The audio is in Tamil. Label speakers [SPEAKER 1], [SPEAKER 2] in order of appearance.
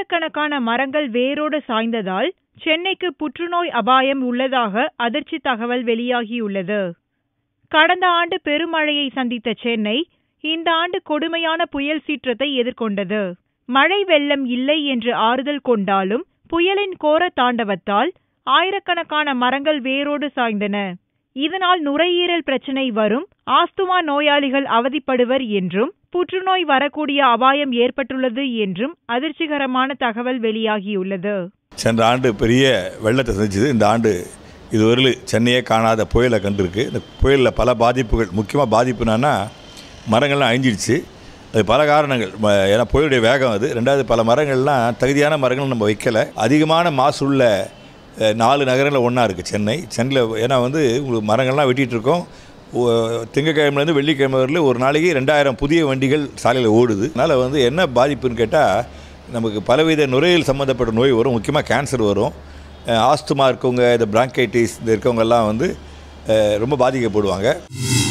[SPEAKER 1] ஆயிரக்கணக்கான மரங்கள் வேரோடு சாய்ந்ததால் சென்னைக்கு புற்றுநோய் அபாயம் உள்ளதாக அதிர்ச்சி தகவல் வெளியாகியுள்ளது கடந்த ஆண்டு பெருமழையை சந்தித்த சென்னை இந்த ஆண்டு கொடுமையான புயல் சீற்றத்தை எதிர்கொண்டது மழை வெள்ளம் இல்லை என்று ஆறுதல் கொண்டாலும் புயலின் கோர தாண்டவத்தால் ஆயிரக்கணக்கான மரங்கள் வேரோடு சாய்ந்தன இதனால் நுரையீரல் பிரச்சினை வரும் ஆஸ்துமா நோயாளிகள் அவதிப்படுவர் என்றும் புற்றுநோய் வரக்கூடிய அபாயம் ஏற்பட்டுள்ளது என்றும் அதிர்ச்சிகரமான தகவல் வெளியாகியுள்ளது
[SPEAKER 2] சென்ற ஆண்டு பெரிய வெள்ளத்தை சந்திச்சது இந்த ஆண்டு இதுவரையில் சென்னையே காணாத புயலை கண்டிருக்கு இந்த புயலில் பல பாதிப்புகள் முக்கியமாக பாதிப்புனா மரங்கள்லாம் அழிஞ்சிடுச்சு அது பல காரணங்கள் ஏன்னா புயலுடைய வேகம் அது ரெண்டாவது பல மரங்கள்லாம் தகுதியான மரங்கள் நம்ம வைக்கலை அதிகமான மாசு உள்ள நாலு நகரங்களில் ஒன்றா இருக்குது சென்னை சென்னையில் ஏன்னா வந்து உங்களுக்கு மரங்கள்லாம் இருக்கோம் திங்கக்கிழமைலேருந்து வெள்ளிக்கிழமை வரல ஒரு நாளைக்கு ரெண்டாயிரம் புதிய வண்டிகள் சாலையில் ஓடுது அதனால் வந்து என்ன பாதிப்புன்னு கேட்டால் நமக்கு பலவித நுரையில் சம்மந்தப்பட்ட நோய் வரும் முக்கியமாக கேன்சர் வரும் ஆஸ்துமா இருக்கவங்க இந்த பிராங்கைட்டிஸ் இந்த இருக்கவங்கெல்லாம் வந்து ரொம்ப பாதிக்கப்படுவாங்க